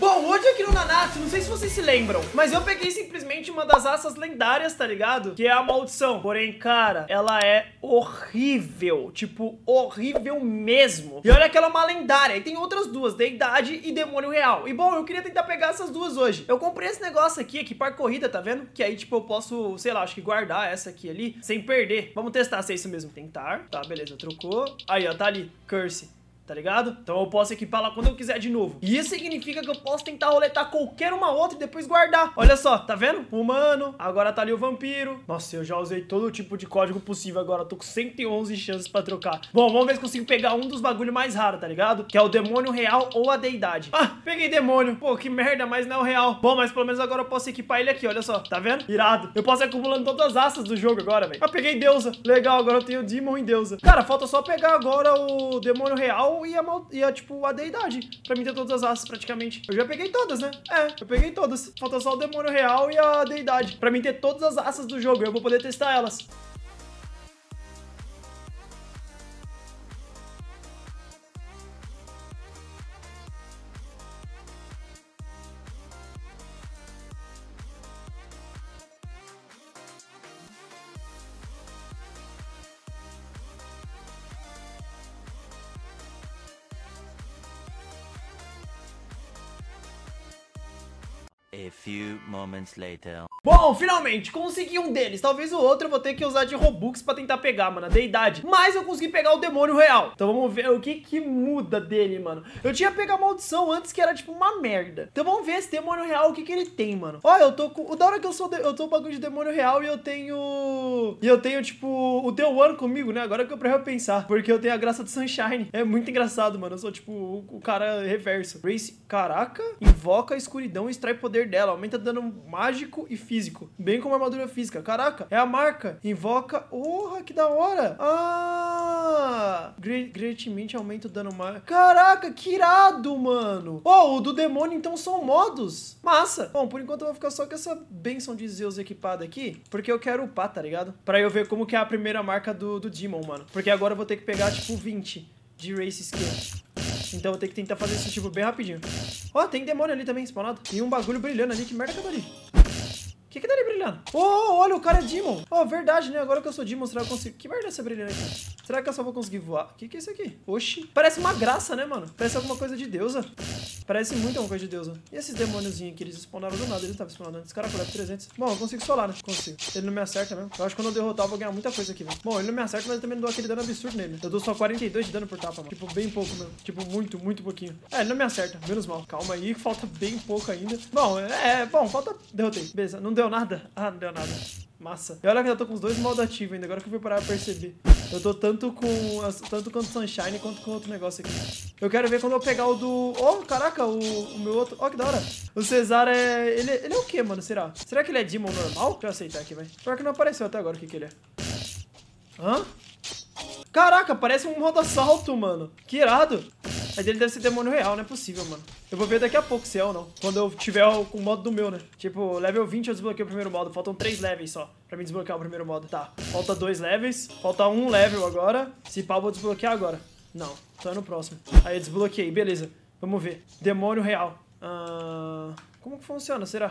Bom, hoje aqui no Nanatsu, não sei se vocês se lembram, mas eu peguei simplesmente uma das asas lendárias, tá ligado? Que é a Maldição. Porém, cara, ela é horrível. Tipo, horrível mesmo. E olha que ela é uma lendária. E tem outras duas, Deidade e Demônio Real. E bom, eu queria tentar pegar essas duas hoje. Eu comprei esse negócio aqui, equipar corrida, tá vendo? Que aí, tipo, eu posso, sei lá, acho que guardar essa aqui ali, sem perder. Vamos testar se é isso mesmo. Tentar. Tá, beleza, trocou. Aí, ó, tá ali, Curse tá ligado? Então eu posso equipar lá quando eu quiser de novo. E isso significa que eu posso tentar roletar qualquer uma outra e depois guardar. Olha só, tá vendo? Humano, agora tá ali o vampiro. Nossa, eu já usei todo tipo de código possível agora. Eu tô com 111 chances pra trocar. Bom, vamos ver se consigo pegar um dos bagulho mais raros tá ligado? Que é o demônio real ou a deidade. Ah, peguei demônio. Pô, que merda, mas não é o real. Bom, mas pelo menos agora eu posso equipar ele aqui, olha só. Tá vendo? Irado. Eu posso ir acumulando todas as asas do jogo agora, velho. Ah, peguei deusa. Legal, agora eu tenho Demon e deusa. Cara, falta só pegar agora o demônio real e a, mal, e a tipo, a deidade. Pra mim ter todas as raças, praticamente. Eu já peguei todas, né? É, eu peguei todas. Falta só o demônio real e a deidade. Pra mim ter todas as raças do jogo, eu vou poder testar elas. A few moments later. Bom, finalmente, consegui um deles. Talvez o outro eu vou ter que usar de Robux pra tentar pegar, mano, a deidade. Mas eu consegui pegar o demônio real. Então vamos ver o que que muda dele, mano. Eu tinha pegado a maldição antes, que era tipo uma merda. Então vamos ver esse demônio real, o que que ele tem, mano. Olha, eu tô com... O da hora que eu sou... De... Eu tô com bagulho de demônio real e eu tenho... E eu tenho, tipo, o The One comigo, né? Agora que eu preciso pensar. Porque eu tenho a graça do Sunshine. É muito engraçado, mano. Eu sou, tipo, o, o cara reverso. Race... Caraca. Invoca a escuridão e extrai poder dela, aumenta dano mágico e físico, bem como armadura física. Caraca, é a marca. Invoca. Porra, que da hora! Ah! Greatmente aumenta o dano mágico. Caraca, que irado, mano! Oh, o do demônio então são modos. Massa! Bom, por enquanto eu vou ficar só com essa benção de Zeus equipada aqui, porque eu quero upar, tá ligado? Pra eu ver como que é a primeira marca do, do Demon, mano. Porque agora eu vou ter que pegar, tipo, 20 de Race Skill. Então eu vou ter que tentar fazer esse tipo bem rapidinho. Ó, oh, tem demônio ali também, spawnado. E um bagulho brilhando ali. Que merda que eu ali? que que tá ali brilhando? Oh, olha, o cara é Demon. Oh, verdade, né? Agora que eu sou Demon, será que eu consigo... Que merda é essa brilhante? Será que eu só vou conseguir voar? O que que é isso aqui? Oxi. Parece uma graça, né, mano? Parece alguma coisa de deusa. Parece muito alguma coisa de deusa. E esses demôniozinhos que eles spawnaram do nada? Ele tava spawnando antes. Caraca, leva 300. Bom, eu consigo solar, né? Consigo. Ele não me acerta mesmo. Eu acho que quando eu derrotar, eu vou ganhar muita coisa aqui, velho. Bom, ele não me acerta, mas eu também não dou aquele dano absurdo nele. Eu dou só 42 de dano por tapa, mano. Tipo, bem pouco mesmo. Tipo, muito, muito pouquinho. É, ele não me acerta. Menos mal. Calma aí, falta bem pouco ainda. Bom, é... é bom, falta... Derrotei. Beleza, não deu nada. Ah, não deu nada. Massa. E olha que eu tô com os dois modos ativos ainda, agora que eu fui parar pra perceber. Eu tô tanto com tanto quanto o Sunshine quanto com outro negócio aqui. Eu quero ver quando eu pegar o do... Oh, caraca, o, o meu outro... Ó, oh, que da hora. O Cesar é... Ele, ele é o que, mano? Será? Será que ele é Demon normal? Deixa eu aceitar aqui, vai. Pior que não apareceu até agora o que que ele é. Hã? Caraca, parece um modo assalto, mano. Que irado. A dele deve ser demônio real, não é possível, mano. Eu vou ver daqui a pouco se é ou não. Quando eu tiver com o modo do meu, né? Tipo, level 20 eu desbloqueio o primeiro modo. Faltam 3 levels só pra me desbloquear o primeiro modo. Tá, falta 2 levels. Falta 1 um level agora. Se pá, eu vou desbloquear agora. Não, só é no próximo. Aí eu desbloqueei, beleza. Vamos ver. Demônio real. Ah, como que funciona, será?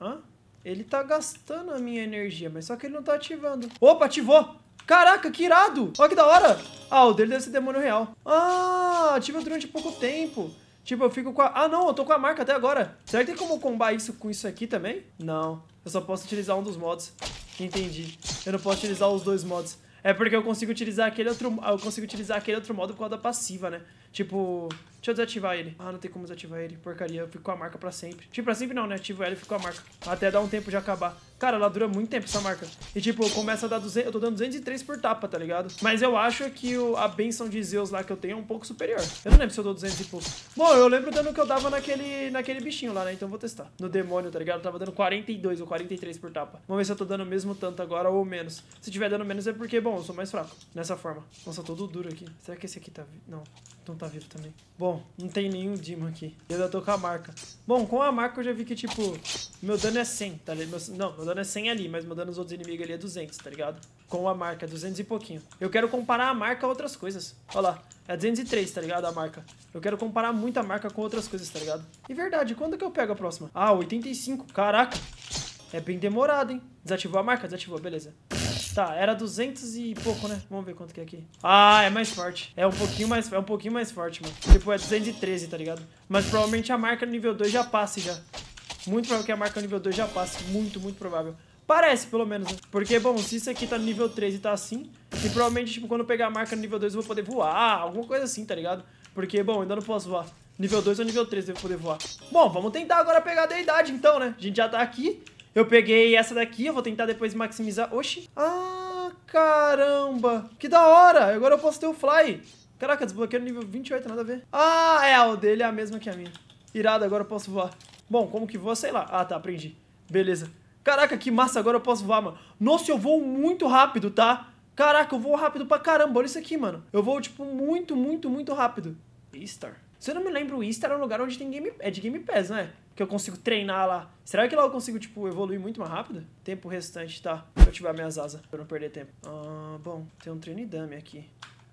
Hã? Ele tá gastando a minha energia, mas só que ele não tá ativando. Opa, ativou! Caraca, que irado! Olha que da hora! Ah, o dele deve ser demônio real. Ah, ativa durante pouco tempo. Tipo, eu fico com a... Ah, não, eu tô com a marca até agora. Será que tem como combar isso com isso aqui também? Não, eu só posso utilizar um dos mods. Entendi. Eu não posso utilizar os dois mods. É porque eu consigo utilizar aquele outro, eu consigo utilizar aquele outro modo com a da passiva, né? Tipo, deixa eu desativar ele. Ah, não tem como desativar ele. Porcaria, eu fico com a marca pra sempre. Tipo, pra sempre não, né? Ativo ele, e fico com a marca. Até dar um tempo de acabar. Cara, ela dura muito tempo essa marca. E tipo, começa a dar 200... Eu tô dando 203 por tapa, tá ligado? Mas eu acho que o... a benção de Zeus lá que eu tenho é um pouco superior. Eu não lembro se eu dou 200 e pouco. Bom, eu lembro dando que eu dava naquele, naquele bichinho lá, né? Então eu vou testar. No demônio, tá ligado? Eu tava dando 42 ou 43 por tapa. Vamos ver se eu tô dando o mesmo tanto agora ou menos. Se tiver dando menos é porque, bom, eu sou mais fraco. Nessa forma. Nossa, todo duro aqui. Será que esse aqui tá... Não. Então tá vivo também. Bom, não tem nenhum Dima aqui. Eu já tô com a marca. Bom, com a marca eu já vi que, tipo, meu dano é 100, tá ligado? Meu, não, meu dano é 100 ali, mas meu dano nos outros inimigos ali é 200, tá ligado? Com a marca, 200 é e pouquinho. Eu quero comparar a marca a outras coisas. Olha lá, é 203, tá ligado? A marca. Eu quero comparar muito a marca com outras coisas, tá ligado? E verdade, quando que eu pego a próxima? Ah, 85, caraca. É bem demorado, hein? Desativou a marca? Desativou, beleza. Tá, era 200 e pouco, né? Vamos ver quanto que é aqui. Ah, é mais forte. É um pouquinho mais, é um pouquinho mais forte, mano. Tipo, é 213, tá ligado? Mas provavelmente a marca nível 2 já passe já. Muito provável que a marca nível 2 já passe. Muito, muito provável. Parece, pelo menos, né? Porque, bom, se isso aqui tá no nível 3 e tá assim, e provavelmente, tipo, quando eu pegar a marca no nível 2 eu vou poder voar, ah, alguma coisa assim, tá ligado? Porque, bom, ainda não posso voar. Nível 2 ou nível 3 eu vou poder voar. Bom, vamos tentar agora pegar a deidade, então, né? A gente já tá aqui, eu peguei essa daqui, eu vou tentar depois maximizar. Oxi. Ah, caramba. Que da hora. Agora eu posso ter o Fly. Caraca, desbloqueei no nível 28, nada a ver. Ah, é, o dele é a mesma que a minha. Irado, agora eu posso voar. Bom, como que voa, sei lá. Ah, tá, aprendi. Beleza. Caraca, que massa, agora eu posso voar, mano. Nossa, eu vou muito rápido, tá? Caraca, eu vou rápido pra caramba. Olha isso aqui, mano. Eu vou, tipo, muito, muito, muito rápido. Beastar. Se eu não me lembro, o Insta era um lugar onde tem game, é de Game Pass, não é? Que eu consigo treinar lá. Será que lá eu consigo, tipo, evoluir muito mais rápido? Tempo restante, tá. Eu ativar minhas asas, pra não perder tempo. Ah, bom, tem um Trinidame aqui.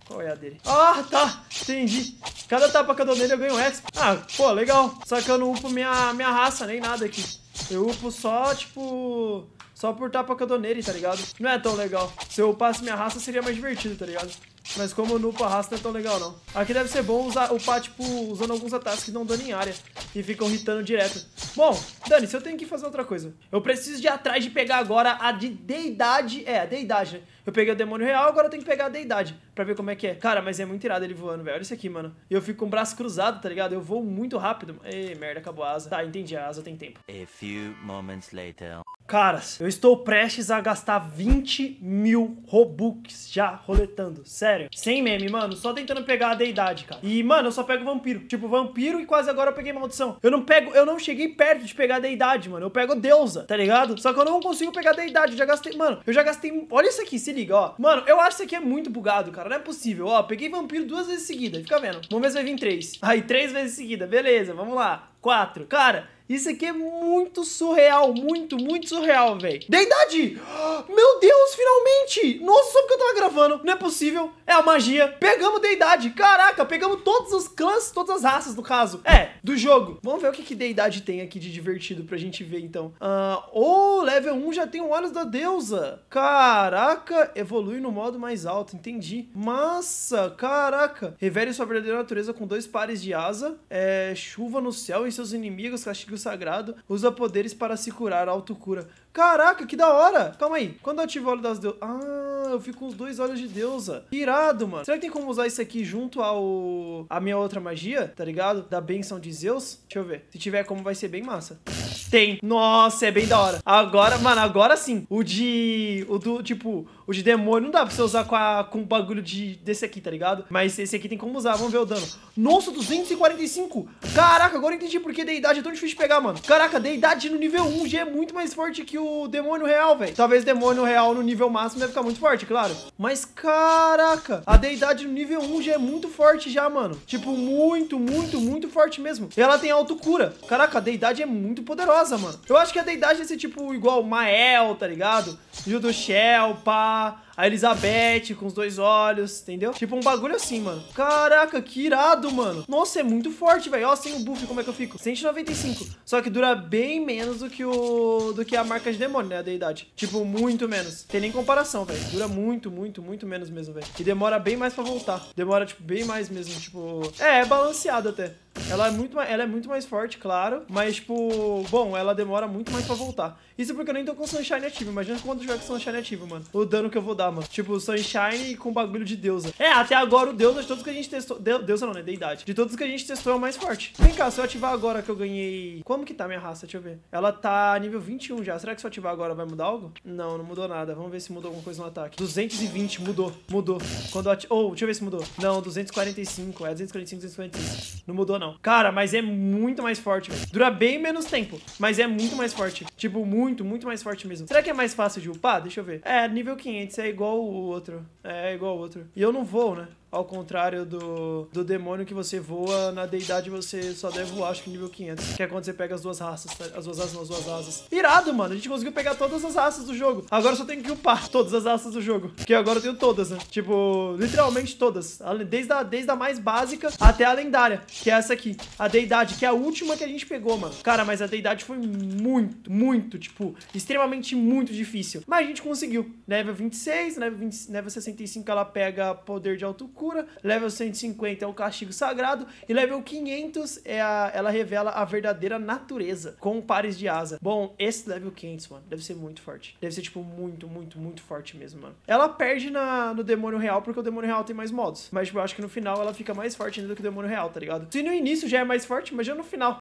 Qual é a dele? Ah, tá, entendi. Cada tapa que eu dou nele eu ganho exp. Ah, pô, legal. Só que eu não upo minha, minha raça, nem nada aqui. Eu upo só, tipo... Só por tapa que eu dou nele, tá ligado? Não é tão legal. Se eu upasse minha raça, seria mais divertido, tá ligado? Mas como no arrasta não é tão legal não. Aqui deve ser bom usar, upar, tipo, usando alguns ataques que dão dano em área. E ficam hitando direto. Bom, Dani, se eu tenho que fazer outra coisa. Eu preciso de ir atrás de pegar agora a de deidade. É, a deidade, né? Eu peguei o demônio real, agora eu tenho que pegar a deidade pra ver como é que é. Cara, mas é muito irado ele voando, velho. Olha isso aqui, mano. Eu fico com o braço cruzado, tá ligado? Eu vou muito rápido. Ei, merda, acabou a asa. Tá, entendi, a asa tem tempo. A few moments later. Caras, eu estou prestes a gastar 20 mil Robux já roletando. Sério. Sem meme, mano. Só tentando pegar a deidade, cara. E, mano, eu só pego vampiro. Tipo, vampiro e quase agora eu peguei maldição. Eu não pego, eu não cheguei perto de pegar a deidade, mano. Eu pego deusa, tá ligado? Só que eu não consigo pegar a deidade. Eu já gastei, mano. Eu já gastei. Olha isso aqui, se liga liga, ó. Mano, eu acho isso aqui é muito bugado, cara. Não é possível. Ó, peguei vampiro duas vezes seguida. Fica vendo. Vamos ver se vai vir três. Aí, três vezes seguida. Beleza, vamos lá. Quatro. Cara... Isso aqui é muito surreal, muito, muito surreal, velho. Deidade! Meu Deus, finalmente! Nossa, só porque eu tava gravando. Não é possível, é a magia. Pegamos Deidade, caraca, pegamos todos os clãs, todas as raças, no caso. É, do jogo. Vamos ver o que, que Deidade tem aqui de divertido pra gente ver, então. Ah, oh, level 1 já tem o Olhos da Deusa. Caraca, evolui no modo mais alto, entendi. Massa, caraca. Revele sua verdadeira natureza com dois pares de asa. É, chuva no céu e seus inimigos castigam sagrado, usa poderes para se curar, autocura. Caraca, que da hora! Calma aí. Quando eu ativo o olho das deusas... Ah, eu fico com os dois olhos de deusa. Irado, mano. Será que tem como usar isso aqui junto ao... A minha outra magia, tá ligado? Da benção de Zeus? Deixa eu ver. Se tiver como, vai ser bem massa. Tem. Nossa, é bem da hora. Agora, mano, agora sim. O de... O do, tipo o de demônio não dá pra você usar com, a, com o bagulho de, desse aqui, tá ligado? Mas esse aqui tem como usar, vamos ver o dano. Nossa, 245! Caraca, agora eu entendi por que deidade é tão difícil de pegar, mano. Caraca, deidade no nível 1 já é muito mais forte que o demônio real, velho. Talvez demônio real no nível máximo deve ficar muito forte, claro. Mas, caraca, a deidade no nível 1 já é muito forte já, mano. Tipo, muito, muito, muito forte mesmo. E ela tem autocura. Caraca, a deidade é muito poderosa, mano. Eu acho que a deidade deve ser, tipo, igual Mael, tá ligado? Judo Shell, pá... blah A Elizabeth com os dois olhos, entendeu? Tipo um bagulho assim, mano. Caraca, que irado, mano. Nossa, é muito forte, velho. Ó, sem o buff, como é que eu fico? 195. Só que dura bem menos do que o do que a marca de demônio, né? A deidade. Tipo, muito menos. Tem nem comparação, velho. Dura muito, muito, muito menos mesmo, velho. E demora bem mais pra voltar. Demora, tipo, bem mais mesmo. Tipo, é, é balanceado até. Ela é, muito, ela é muito mais forte, claro, mas, tipo, bom, ela demora muito mais pra voltar. Isso é porque eu nem tô com Sunshine ativo. Imagina quando eu jogar com Sunshine ativo, mano. O dano que eu vou dar, Tipo, Sunshine com bagulho de deusa. É, até agora o deusa de todos que a gente testou... De, deusa não, né? Deidade. De todos que a gente testou é o mais forte. Vem cá, se eu ativar agora que eu ganhei... Como que tá minha raça? Deixa eu ver. Ela tá nível 21 já. Será que se eu ativar agora vai mudar algo? Não, não mudou nada. Vamos ver se mudou alguma coisa no ataque. 220, mudou. Mudou. Quando eu ativo... Oh, deixa eu ver se mudou. Não, 245. É 245, 246. Não mudou, não. Cara, mas é muito mais forte, velho. Dura bem menos tempo, mas é muito mais forte. Tipo, muito, muito mais forte mesmo. Será que é mais fácil de upar? Deixa eu ver. É, nível 500, é igual o outro. É, é igual o outro. E eu não vou, né? ao contrário do, do demônio que você voa, na deidade você só deve voar, acho que nível 500, que é quando você pega as duas raças, tá? as duas asas, as duas asas. Irado, mano, a gente conseguiu pegar todas as raças do jogo. Agora eu só tenho que upar todas as raças do jogo, porque agora eu tenho todas, né? Tipo, literalmente todas, desde a, desde a mais básica até a lendária, que é essa aqui, a deidade, que é a última que a gente pegou, mano. Cara, mas a deidade foi muito, muito, tipo, extremamente muito difícil. Mas a gente conseguiu. Level 26, level, 20, level 65 ela pega poder de alto loucura, level 150 é o castigo sagrado e level 500 é a, ela revela a verdadeira natureza com pares de asa. Bom, esse level 500, mano, deve ser muito forte. Deve ser, tipo, muito, muito, muito forte mesmo, mano. Ela perde na, no demônio real porque o demônio real tem mais modos, mas tipo, eu acho que no final ela fica mais forte ainda do que o demônio real, tá ligado? Se no início já é mais forte, mas já no final